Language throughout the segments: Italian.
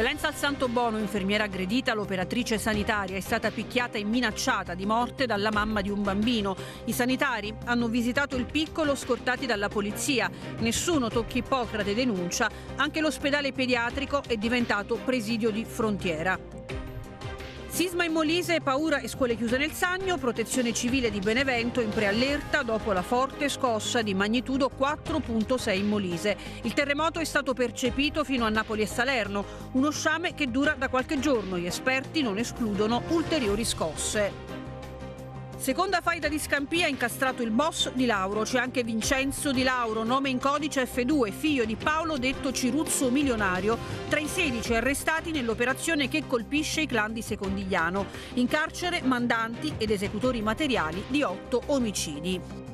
Violenza al Santo Bono, infermiera aggredita, l'operatrice sanitaria è stata picchiata e minacciata di morte dalla mamma di un bambino. I sanitari hanno visitato il piccolo scortati dalla polizia. Nessuno tocchi Ippocrate denuncia, anche l'ospedale pediatrico è diventato presidio di frontiera. Sisma in Molise, paura e scuole chiuse nel Sannio, protezione civile di Benevento in preallerta dopo la forte scossa di magnitudo 4.6 in Molise. Il terremoto è stato percepito fino a Napoli e Salerno, uno sciame che dura da qualche giorno. Gli esperti non escludono ulteriori scosse. Seconda faida di Scampia ha incastrato il boss di Lauro, c'è anche Vincenzo Di Lauro, nome in codice F2, figlio di Paolo detto Ciruzzo milionario, tra i 16 arrestati nell'operazione che colpisce i clan di Secondigliano. In carcere mandanti ed esecutori materiali di otto omicidi.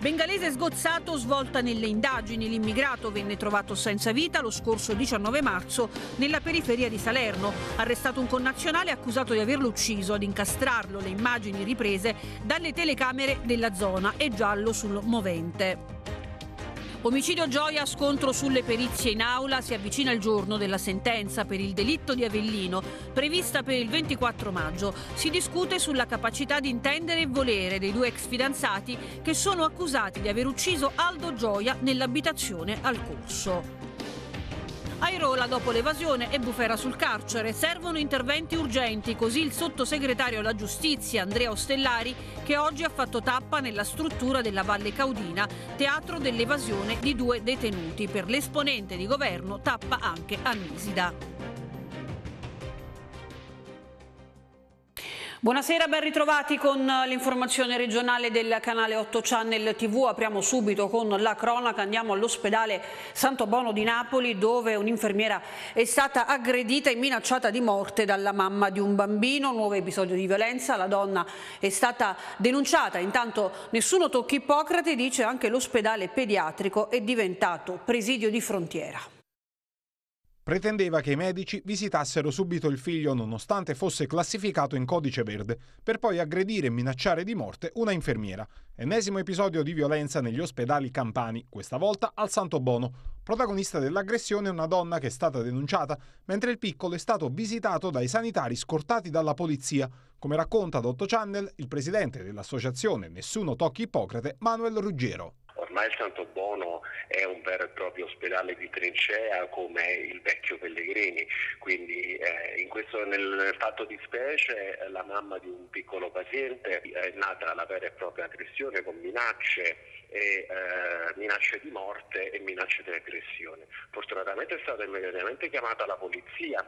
Bengalese sgozzato, svolta nelle indagini. L'immigrato venne trovato senza vita lo scorso 19 marzo nella periferia di Salerno. Arrestato un connazionale accusato di averlo ucciso ad incastrarlo le immagini riprese dalle telecamere della zona e giallo sul movente. Omicidio Gioia, scontro sulle perizie in aula, si avvicina il giorno della sentenza per il delitto di Avellino, prevista per il 24 maggio. Si discute sulla capacità di intendere e volere dei due ex fidanzati che sono accusati di aver ucciso Aldo Gioia nell'abitazione al corso. Airola dopo l'evasione e bufera sul carcere. Servono interventi urgenti, così il sottosegretario alla giustizia Andrea Ostellari che oggi ha fatto tappa nella struttura della Valle Caudina, teatro dell'evasione di due detenuti. Per l'esponente di governo tappa anche a Annisida. Buonasera, ben ritrovati con eh, l'informazione regionale del canale 8 Channel TV. Apriamo subito con la cronaca, andiamo all'ospedale Santo Bono di Napoli dove un'infermiera è stata aggredita e minacciata di morte dalla mamma di un bambino. Nuovo episodio di violenza, la donna è stata denunciata. Intanto nessuno tocca Ippocrate, dice anche l'ospedale pediatrico è diventato presidio di frontiera pretendeva che i medici visitassero subito il figlio nonostante fosse classificato in codice verde, per poi aggredire e minacciare di morte una infermiera. Ennesimo episodio di violenza negli ospedali campani, questa volta al Santo Bono. Protagonista dell'aggressione è una donna che è stata denunciata, mentre il piccolo è stato visitato dai sanitari scortati dalla polizia, come racconta ad 8 Channel il presidente dell'associazione Nessuno Tocchi Ippocrate, Manuel Ruggero. Ormai il Santo Bono è un vero e proprio ospedale di trincea come il vecchio Pellegrini, quindi eh, questo, nel fatto di specie la mamma di un piccolo paziente è nata la vera e propria aggressione con minacce, e, eh, minacce di morte e minacce di aggressione. Fortunatamente è stata immediatamente chiamata la polizia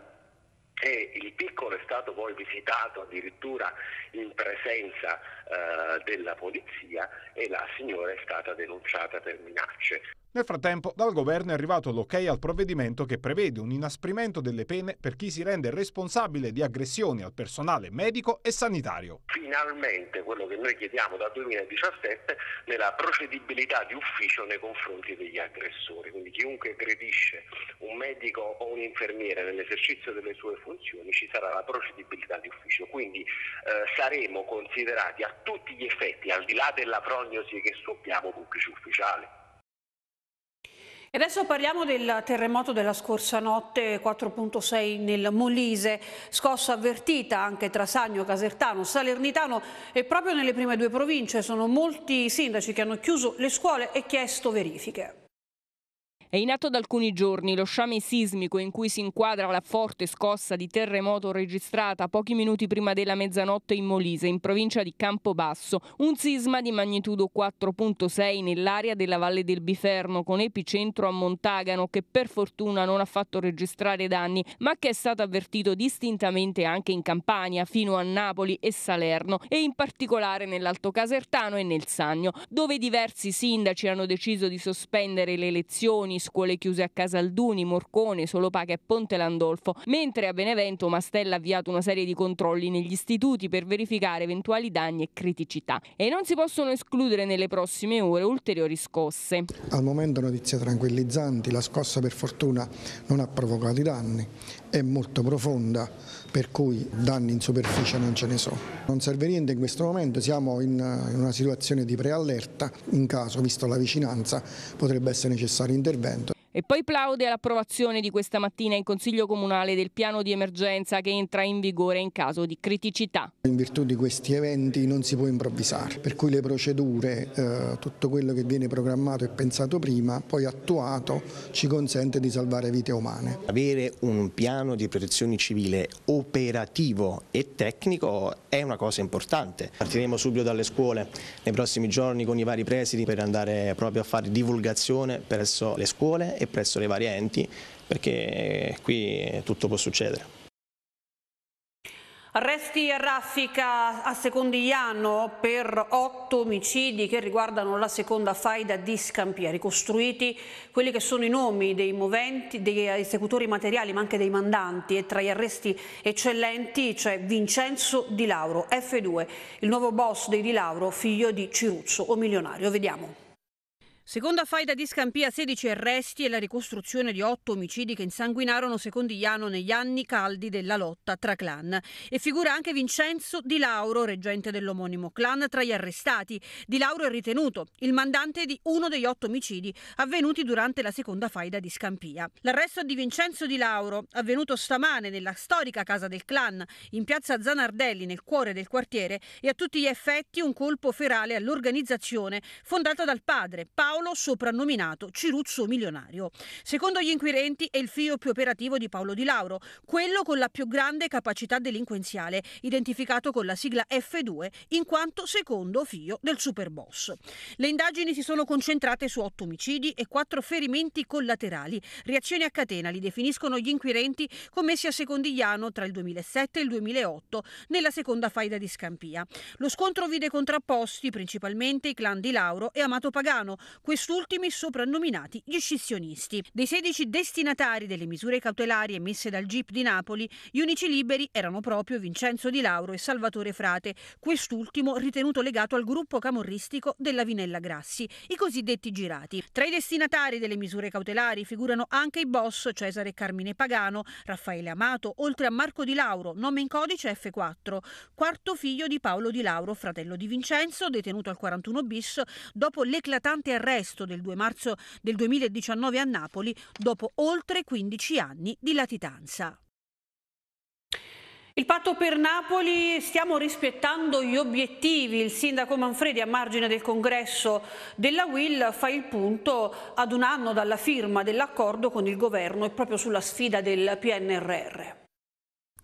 e il piccolo è stato poi visitato addirittura in presenza eh, della polizia e la signora è stata denunciata per minacce. Nel frattempo, dal governo è arrivato l'ok al provvedimento che prevede un inasprimento delle pene per chi si rende responsabile di aggressioni al personale medico e sanitario. Finalmente quello che noi chiediamo dal 2017 è la procedibilità di ufficio nei confronti degli aggressori. Quindi chiunque aggredisce un medico o un infermiere nell'esercizio delle sue funzioni ci sarà la procedibilità di ufficio. Quindi eh, saremo considerati a tutti gli effetti, al di là della prognosi che suppiamo, pubblici ufficiali. E adesso parliamo del terremoto della scorsa notte 4.6 nel Molise, scossa avvertita anche tra Sagno, Casertano, Salernitano e proprio nelle prime due province sono molti sindaci che hanno chiuso le scuole e chiesto verifiche. È in atto da alcuni giorni lo sciame sismico in cui si inquadra la forte scossa di terremoto registrata pochi minuti prima della mezzanotte in Molise, in provincia di Campobasso. Un sisma di magnitudo 4.6 nell'area della Valle del Biferno, con epicentro a Montagano, che per fortuna non ha fatto registrare danni, ma che è stato avvertito distintamente anche in Campania, fino a Napoli e Salerno, e in particolare nell'Alto Casertano e nel Sannio dove diversi sindaci hanno deciso di sospendere le elezioni scuole chiuse a Casalduni, Morcone, Solopaca e Ponte Landolfo, mentre a Benevento Mastella ha avviato una serie di controlli negli istituti per verificare eventuali danni e criticità. E non si possono escludere nelle prossime ore ulteriori scosse. Al momento notizie tranquillizzanti, la scossa per fortuna non ha provocato i danni, è molto profonda per cui danni in superficie non ce ne sono. Non serve niente in questo momento, siamo in, una situazione di preallerta, in caso, visto la vicinanza, potrebbe essere necessario intervento e poi plaude all'approvazione di questa mattina in Consiglio Comunale del piano di emergenza che entra in vigore in caso di criticità. In virtù di questi eventi non si può improvvisare, per cui le procedure, eh, tutto quello che viene programmato e pensato prima, poi attuato, ci consente di salvare vite umane. Avere un piano di protezione civile operativo e tecnico è una cosa importante. Partiremo subito dalle scuole nei prossimi giorni con i vari presidi per andare proprio a fare divulgazione presso le scuole e presso le varie enti perché qui tutto può succedere. Arresti a raffica a Secondigliano per otto omicidi che riguardano la seconda faida di Scampieri, costruiti quelli che sono i nomi dei moventi, degli esecutori materiali ma anche dei mandanti e tra gli arresti eccellenti c'è Vincenzo Di Lauro, F2, il nuovo boss dei Di Lauro, figlio di Ciruzzo o milionario. Vediamo. Seconda faida di Scampia, 16 arresti e la ricostruzione di 8 omicidi che insanguinarono Secondigliano negli anni caldi della lotta tra clan. E figura anche Vincenzo Di Lauro, reggente dell'omonimo clan, tra gli arrestati. Di Lauro è ritenuto il mandante di uno degli 8 omicidi avvenuti durante la seconda faida di Scampia. L'arresto di Vincenzo Di Lauro, avvenuto stamane nella storica casa del clan, in piazza Zanardelli, nel cuore del quartiere, è a tutti gli effetti un colpo ferale all'organizzazione fondata dal padre, Paolo Paolo, soprannominato Ciruzzo Milionario. Secondo gli inquirenti è il figlio più operativo di Paolo Di Lauro, quello con la più grande capacità delinquenziale, identificato con la sigla F2 in quanto secondo figlio del superboss. Le indagini si sono concentrate su otto omicidi e quattro ferimenti collaterali, reazioni a catena li definiscono gli inquirenti commessi a Secondigliano tra il 2007 e il 2008 nella seconda faida di Scampia. Lo scontro vide contrapposti principalmente i clan di Lauro e Amato Pagano, quest'ultimi soprannominati gli scissionisti. Dei 16 destinatari delle misure cautelari emesse dal GIP di Napoli, gli unici liberi erano proprio Vincenzo Di Lauro e Salvatore Frate, quest'ultimo ritenuto legato al gruppo camorristico della Vinella Grassi, i cosiddetti girati. Tra i destinatari delle misure cautelari figurano anche i boss Cesare Carmine Pagano, Raffaele Amato, oltre a Marco Di Lauro, nome in codice F4, quarto figlio di Paolo Di Lauro, fratello di Vincenzo, detenuto al 41 bis dopo l'eclatante arresto arresto del 2 marzo del 2019 a Napoli dopo oltre 15 anni di latitanza. Il patto per Napoli, stiamo rispettando gli obiettivi. Il sindaco Manfredi a margine del congresso della WIL fa il punto ad un anno dalla firma dell'accordo con il governo e proprio sulla sfida del PNRR.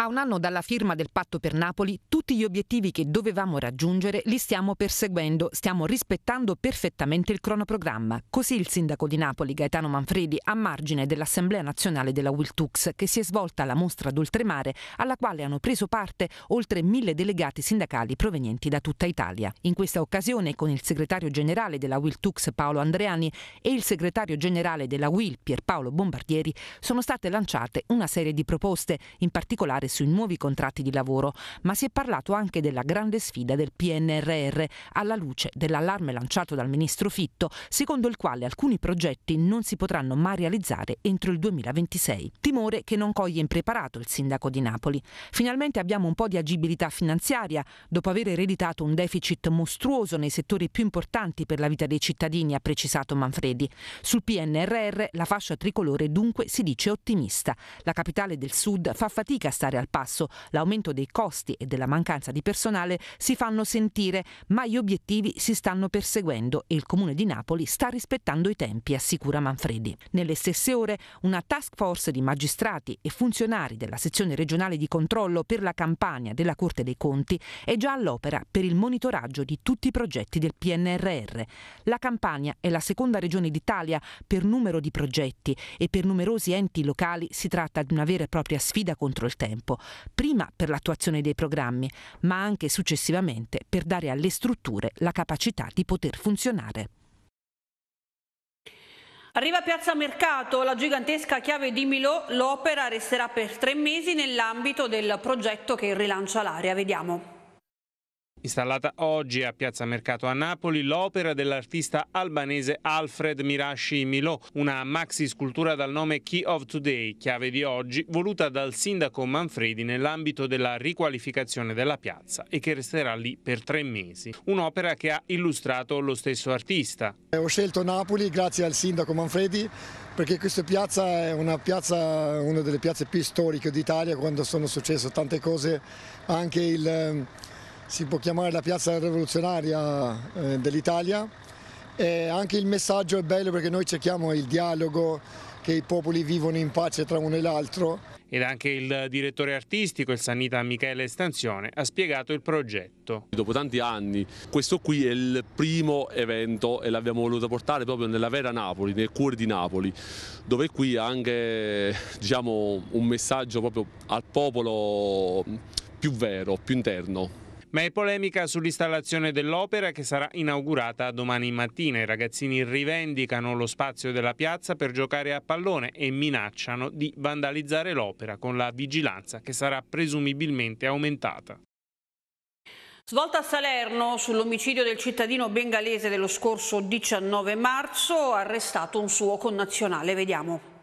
A un anno dalla firma del patto per Napoli, tutti gli obiettivi che dovevamo raggiungere li stiamo perseguendo, stiamo rispettando perfettamente il cronoprogramma. Così il sindaco di Napoli, Gaetano Manfredi, a margine dell'Assemblea nazionale della Wiltux, che si è svolta alla mostra d'oltremare, alla quale hanno preso parte oltre mille delegati sindacali provenienti da tutta Italia. In questa occasione, con il segretario generale della Wiltux Paolo Andreani e il segretario generale della Wil, Pierpaolo Bombardieri, sono state lanciate una serie di proposte, in particolare ricadute sui nuovi contratti di lavoro, ma si è parlato anche della grande sfida del PNRR alla luce dell'allarme lanciato dal ministro Fitto, secondo il quale alcuni progetti non si potranno mai realizzare entro il 2026. Timore che non coglie impreparato il sindaco di Napoli. Finalmente abbiamo un po' di agibilità finanziaria, dopo aver ereditato un deficit mostruoso nei settori più importanti per la vita dei cittadini, ha precisato Manfredi. Sul PNRR la fascia tricolore dunque si dice ottimista. La capitale del Sud fa fatica a stare al passo l'aumento dei costi e della mancanza di personale si fanno sentire, ma gli obiettivi si stanno perseguendo e il Comune di Napoli sta rispettando i tempi, assicura Manfredi. Nelle stesse ore una task force di magistrati e funzionari della sezione regionale di controllo per la Campania della Corte dei Conti è già all'opera per il monitoraggio di tutti i progetti del PNRR. La Campania è la seconda regione d'Italia per numero di progetti e per numerosi enti locali si tratta di una vera e propria sfida contro il tempo tempo, prima per l'attuazione dei programmi, ma anche successivamente per dare alle strutture la capacità di poter funzionare. Arriva a Piazza Mercato, la gigantesca chiave di Milò, l'opera resterà per tre mesi nell'ambito del progetto che rilancia l'area. Vediamo. Installata oggi a Piazza Mercato a Napoli l'opera dell'artista albanese Alfred Mirashi Milò, una maxi scultura dal nome Key of Today, chiave di oggi, voluta dal sindaco Manfredi nell'ambito della riqualificazione della piazza e che resterà lì per tre mesi. Un'opera che ha illustrato lo stesso artista. Eh, ho scelto Napoli grazie al sindaco Manfredi perché questa piazza è una, piazza, una delle piazze più storiche d'Italia quando sono successe tante cose, anche il si può chiamare la piazza rivoluzionaria eh, dell'Italia e anche il messaggio è bello perché noi cerchiamo il dialogo, che i popoli vivono in pace tra uno e l'altro. Ed anche il direttore artistico, il sanita Michele Stanzione, ha spiegato il progetto. Dopo tanti anni, questo qui è il primo evento e l'abbiamo voluto portare proprio nella vera Napoli, nel cuore di Napoli, dove qui anche diciamo, un messaggio proprio al popolo più vero, più interno. Ma è polemica sull'installazione dell'opera che sarà inaugurata domani mattina. I ragazzini rivendicano lo spazio della piazza per giocare a pallone e minacciano di vandalizzare l'opera con la vigilanza che sarà presumibilmente aumentata. Svolta a Salerno sull'omicidio del cittadino bengalese dello scorso 19 marzo, arrestato un suo connazionale. Vediamo.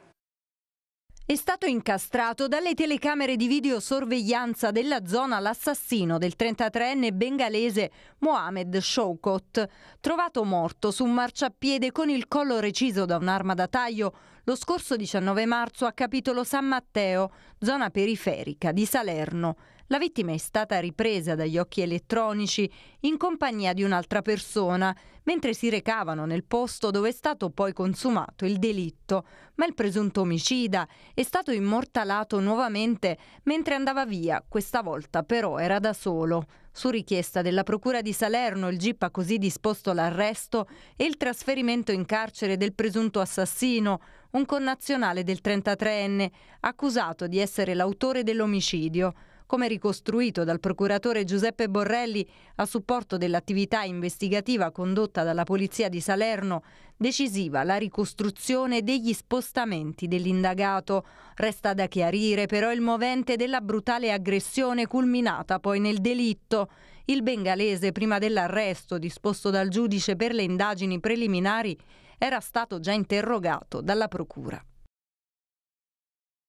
È stato incastrato dalle telecamere di videosorveglianza della zona l'assassino del 33enne bengalese Mohamed Shoukot, trovato morto su un marciapiede con il collo reciso da un'arma da taglio lo scorso 19 marzo a Capitolo San Matteo, zona periferica di Salerno. La vittima è stata ripresa dagli occhi elettronici in compagnia di un'altra persona, mentre si recavano nel posto dove è stato poi consumato il delitto, ma il presunto omicida è stato immortalato nuovamente mentre andava via, questa volta però era da solo. Su richiesta della Procura di Salerno il GIP ha così disposto l'arresto e il trasferimento in carcere del presunto assassino, un connazionale del 33enne, accusato di essere l'autore dell'omicidio come ricostruito dal procuratore Giuseppe Borrelli a supporto dell'attività investigativa condotta dalla Polizia di Salerno, decisiva la ricostruzione degli spostamenti dell'indagato. Resta da chiarire però il movente della brutale aggressione culminata poi nel delitto. Il bengalese, prima dell'arresto disposto dal giudice per le indagini preliminari, era stato già interrogato dalla Procura.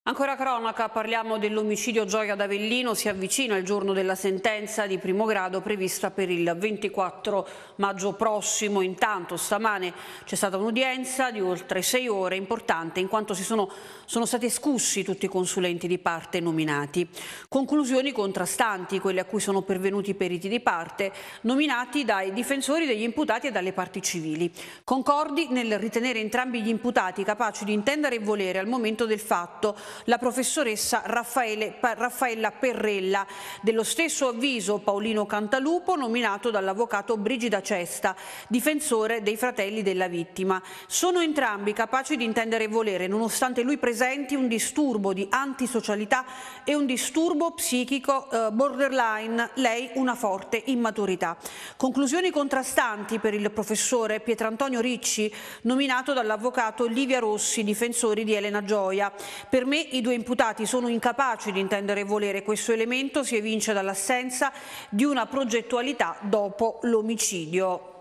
Ancora cronaca, parliamo dell'omicidio Gioia d'Avellino, si avvicina il giorno della sentenza di primo grado prevista per il 24 maggio prossimo. Intanto stamane c'è stata un'udienza di oltre sei ore, importante in quanto si sono, sono stati escussi tutti i consulenti di parte nominati. Conclusioni contrastanti, quelle a cui sono pervenuti i periti di parte, nominati dai difensori degli imputati e dalle parti civili. Concordi nel ritenere entrambi gli imputati capaci di intendere e volere al momento del fatto la professoressa Raffaele, pa, Raffaella Perrella. Dello stesso avviso Paolino Cantalupo, nominato dall'avvocato Brigida Cesta, difensore dei fratelli della vittima. Sono entrambi capaci di intendere e volere, nonostante lui presenti un disturbo di antisocialità e un disturbo psichico eh, borderline, lei una forte immaturità. Conclusioni contrastanti per il professore Pietrantonio Ricci, nominato dall'avvocato Livia Rossi, difensore di Elena Gioia. Per me i due imputati sono incapaci di intendere e volere questo elemento, si evince dall'assenza di una progettualità dopo l'omicidio.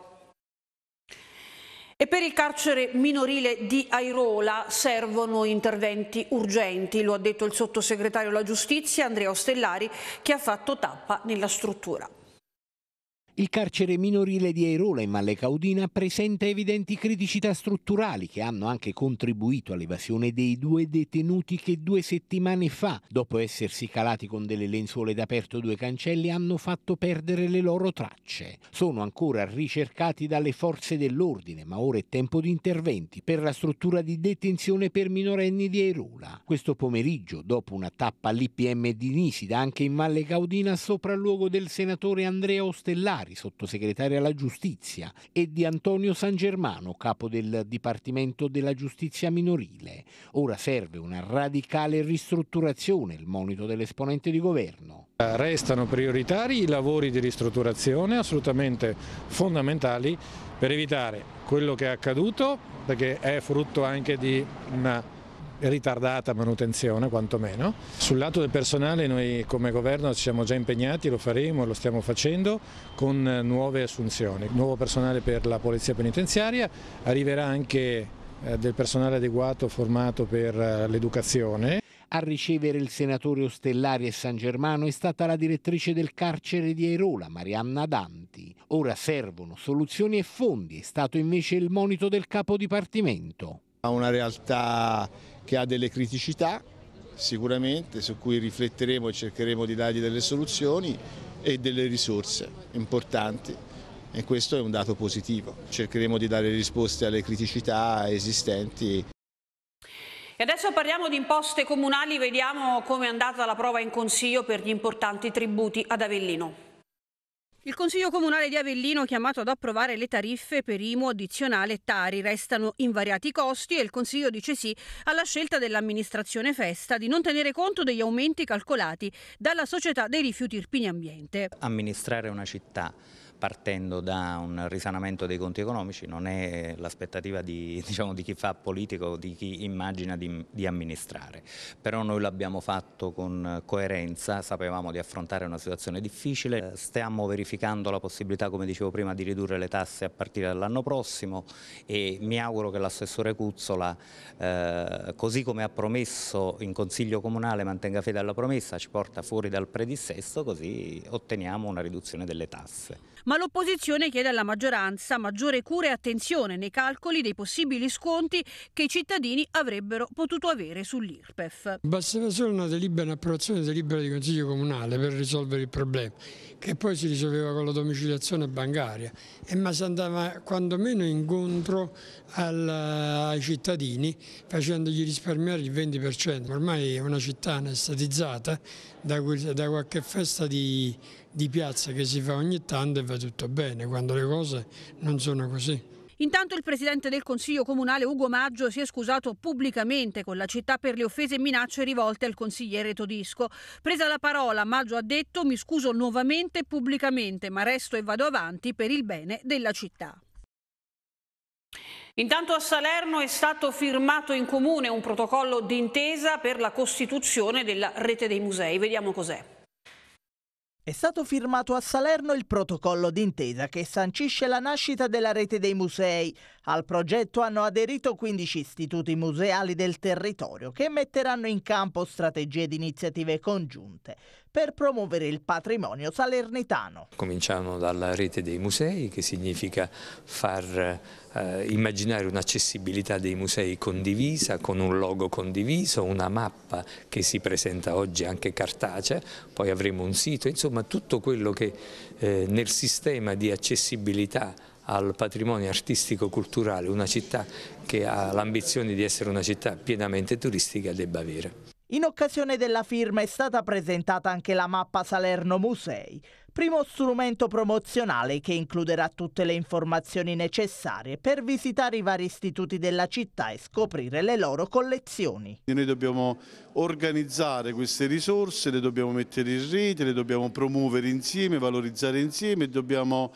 E per il carcere minorile di Airola servono interventi urgenti, lo ha detto il sottosegretario alla giustizia Andrea Ostellari che ha fatto tappa nella struttura. Il carcere minorile di Airola in Valle Caudina presenta evidenti criticità strutturali che hanno anche contribuito all'evasione dei due detenuti che due settimane fa, dopo essersi calati con delle lenzuole d'aperto due cancelli, hanno fatto perdere le loro tracce. Sono ancora ricercati dalle forze dell'ordine, ma ora è tempo di interventi per la struttura di detenzione per minorenni di Airola. Questo pomeriggio, dopo una tappa all'IPM di Nisida, anche in Valle Caudina, sopra il luogo del senatore Andrea Ostellari, Molinari, sottosegretaria alla giustizia, e di Antonio San Germano, capo del Dipartimento della Giustizia Minorile. Ora serve una radicale ristrutturazione, il monito dell'esponente di governo. Eh, restano prioritari i lavori di ristrutturazione assolutamente fondamentali per evitare quello che è accaduto, perché è frutto anche di una ritardata manutenzione quantomeno. Sul lato del personale noi come governo ci siamo già impegnati, lo faremo, e lo stiamo facendo con nuove assunzioni. Nuovo personale per la polizia penitenziaria, arriverà anche eh, del personale adeguato formato per eh, l'educazione. A ricevere il senatore Ostellari e San Germano è stata la direttrice del carcere di Airola, Marianna Danti. Ora servono soluzioni e fondi, è stato invece il monito del capo dipartimento. Una realtà che ha delle criticità sicuramente su cui rifletteremo e cercheremo di dargli delle soluzioni e delle risorse importanti e questo è un dato positivo. Cercheremo di dare risposte alle criticità esistenti. E adesso parliamo di imposte comunali, vediamo come è andata la prova in Consiglio per gli importanti tributi ad Avellino. Il Consiglio Comunale di Avellino, chiamato ad approvare le tariffe per IMU addizionale Tari, restano invariati i costi e il Consiglio dice sì alla scelta dell'amministrazione Festa di non tenere conto degli aumenti calcolati dalla Società dei Rifiuti Irpini Ambiente. Amministrare una città partendo da un risanamento dei conti economici, non è l'aspettativa di, diciamo, di, chi fa politico, di chi immagina di, di amministrare. Però noi l'abbiamo fatto con coerenza, sapevamo di affrontare una situazione difficile, stiamo verificando la possibilità, come dicevo prima, di ridurre le tasse a partire dall'anno prossimo e mi auguro che l'assessore Cuzzola, eh, così come ha promesso in Consiglio Comunale, mantenga fede alla promessa, ci porta fuori dal predissesto così otteniamo una riduzione delle tasse ma l'opposizione chiede alla maggioranza maggiore cura e attenzione nei calcoli dei possibili sconti che i cittadini avrebbero potuto avere sull'IRPEF. Bastava solo una delibera, un'approvazione delibera di Consiglio Comunale per risolvere il problema, che poi si risolveva con la domiciliazione bancaria, e ma si andava quantomeno incontro al, ai cittadini facendogli risparmiare il 20%. Ormai è una città anestetizzata da, da qualche festa di di piazza che si fa ogni tanto e va tutto bene, quando le cose non sono così. Intanto il presidente del Consiglio comunale Ugo Maggio si è scusato pubblicamente con la città per le offese e minacce rivolte al consigliere Todisco. Presa la parola, Maggio ha detto mi scuso nuovamente pubblicamente, ma resto e vado avanti per il bene della città. Intanto a Salerno è stato firmato in comune un protocollo d'intesa per la costituzione della rete dei musei. Vediamo cos'è. È stato firmato a Salerno il protocollo d'intesa che sancisce la nascita della rete dei musei. Al progetto hanno aderito 15 istituti museali del territorio che metteranno in campo strategie ed iniziative congiunte per promuovere il patrimonio salernitano. Cominciamo dalla rete dei musei, che significa far eh, immaginare un'accessibilità dei musei condivisa, con un logo condiviso, una mappa che si presenta oggi anche cartacea, poi avremo un sito, insomma tutto quello che eh, nel sistema di accessibilità al patrimonio artistico-culturale, una città che ha l'ambizione di essere una città pienamente turistica debba avere. In occasione della firma è stata presentata anche la mappa Salerno Musei, primo strumento promozionale che includerà tutte le informazioni necessarie per visitare i vari istituti della città e scoprire le loro collezioni. Noi dobbiamo organizzare queste risorse, le dobbiamo mettere in rete, le dobbiamo promuovere insieme, valorizzare insieme e dobbiamo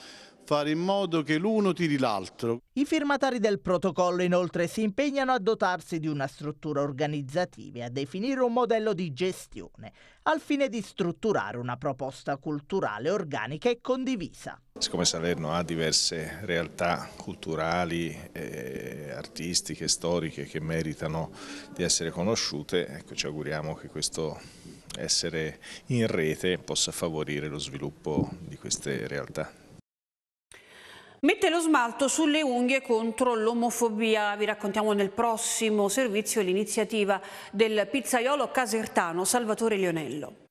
fare in modo che l'uno tiri l'altro. I firmatari del protocollo inoltre si impegnano a dotarsi di una struttura organizzativa e a definire un modello di gestione al fine di strutturare una proposta culturale organica e condivisa. Siccome Salerno ha diverse realtà culturali, eh, artistiche, storiche che meritano di essere conosciute, ecco, ci auguriamo che questo essere in rete possa favorire lo sviluppo di queste realtà. Mette lo smalto sulle unghie contro l'omofobia. Vi raccontiamo nel prossimo servizio l'iniziativa del pizzaiolo casertano Salvatore Lionello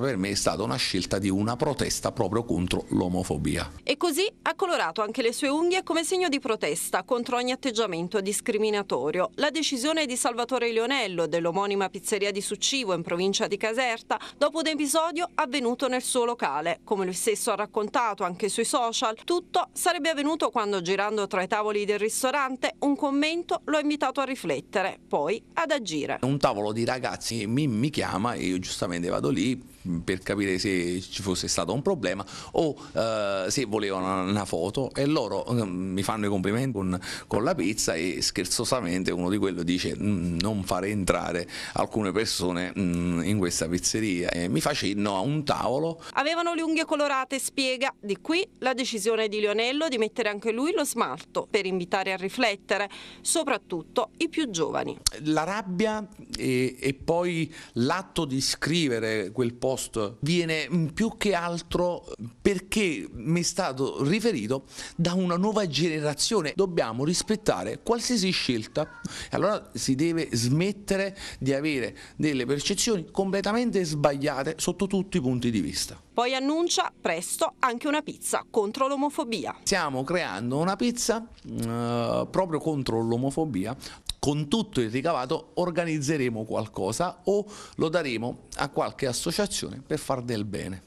per me è stata una scelta di una protesta proprio contro l'omofobia. E così ha colorato anche le sue unghie come segno di protesta contro ogni atteggiamento discriminatorio. La decisione di Salvatore Leonello dell'omonima pizzeria di Succivo in provincia di Caserta dopo un episodio avvenuto nel suo locale. Come lui stesso ha raccontato anche sui social, tutto sarebbe avvenuto quando girando tra i tavoli del ristorante un commento lo ha invitato a riflettere, poi ad agire. Un tavolo di ragazzi mi, mi chiama e io giustamente vado lì per capire se ci fosse stato un problema o eh, se volevano una foto e loro eh, mi fanno i complimenti con, con, la pizza e scherzosamente uno di quelli dice mm, non fare entrare alcune persone mh, mm, in questa pizzeria e mi facendo a un tavolo. Avevano le unghie colorate, spiega, di qui la decisione di Lionello di mettere anche lui lo smalto per invitare a riflettere, soprattutto i più giovani. La rabbia e, e poi l'atto di scrivere quel posto post viene mm, più che altro perché mi è stato riferito da una nuova generazione. Dobbiamo rispettare qualsiasi scelta. Allora si deve smettere di avere delle percezioni completamente sbagliate sotto tutti i punti di vista. Poi annuncia presto anche una pizza contro l'omofobia. Stiamo creando una pizza mm, eh, proprio contro l'omofobia con tutto il ricavato organizzeremo qualcosa o lo daremo a qualche associazione per far del bene.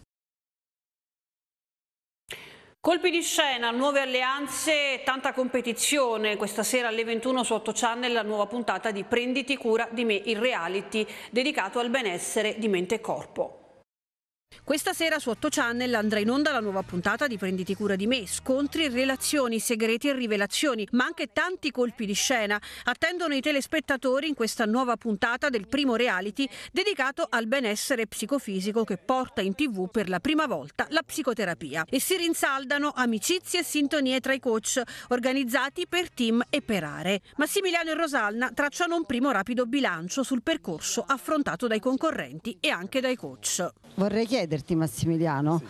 Colpi di scena, nuove alleanze, tanta competizione. Questa sera alle 21 su 8 Channel la nuova puntata di Prenditi cura di me, il reality dedicato al benessere di mente e corpo. Questa sera su 8 Channel andrà in onda la nuova puntata di Prenditi cura di me. Scontri, relazioni, segreti e rivelazioni, ma anche tanti colpi di scena attendono i telespettatori in questa nuova puntata del primo reality dedicato al benessere psicofisico che porta in tv per la prima volta la psicoterapia. E si rinsaldano amicizie e sintonie tra i coach organizzati per team e per aree. Massimiliano e Rosalna tracciano un primo rapido bilancio sul percorso affrontato dai concorrenti e anche dai coach. Vorrei chiedere chiederti Massimiliano sì.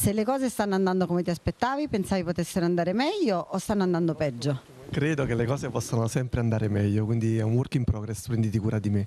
se le cose stanno andando come ti aspettavi, pensavi potessero andare meglio o stanno andando peggio? Credo che le cose possano sempre andare meglio, quindi è un work in progress, prenditi cura di me.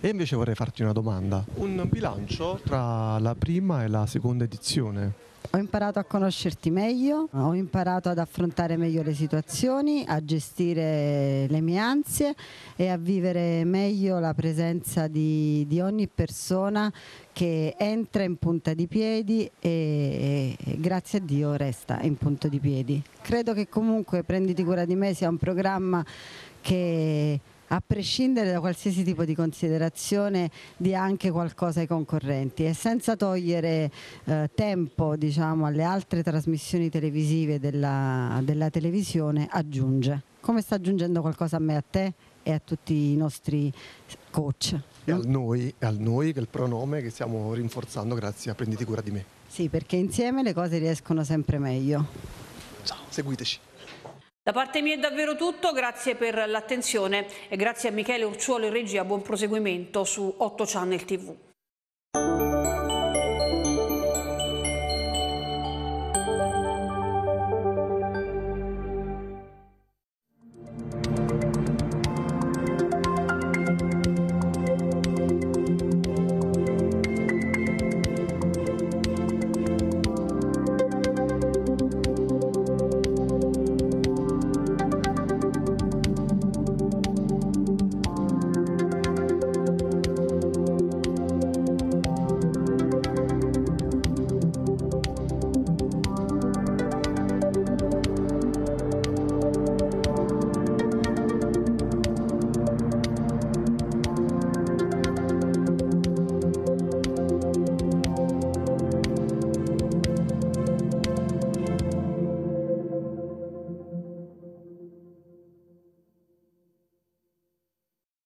E invece vorrei farti una domanda, un bilancio tra la prima e la seconda edizione ho imparato a conoscerti meglio, ho imparato ad affrontare meglio le situazioni, a gestire le mie ansie e a vivere meglio la presenza di, di ogni persona che entra in punta di piedi e, e, grazie a Dio resta in punta di piedi. Credo che comunque Prenditi cura di me sia un programma che a prescindere da qualsiasi tipo di considerazione dia anche qualcosa ai concorrenti e senza togliere eh, tempo diciamo, alle altre trasmissioni televisive della, della televisione aggiunge, come sta aggiungendo qualcosa a me, a te e a tutti i nostri coach. E al noi, al noi che è il pronome che stiamo rinforzando grazie a Prenditi cura di me. Sì, perché insieme le cose riescono sempre meglio. Ciao, seguiteci. Da parte mia è davvero tutto, grazie per l'attenzione e grazie a Michele Urciuolo in regia, buon proseguimento su 8 Channel TV.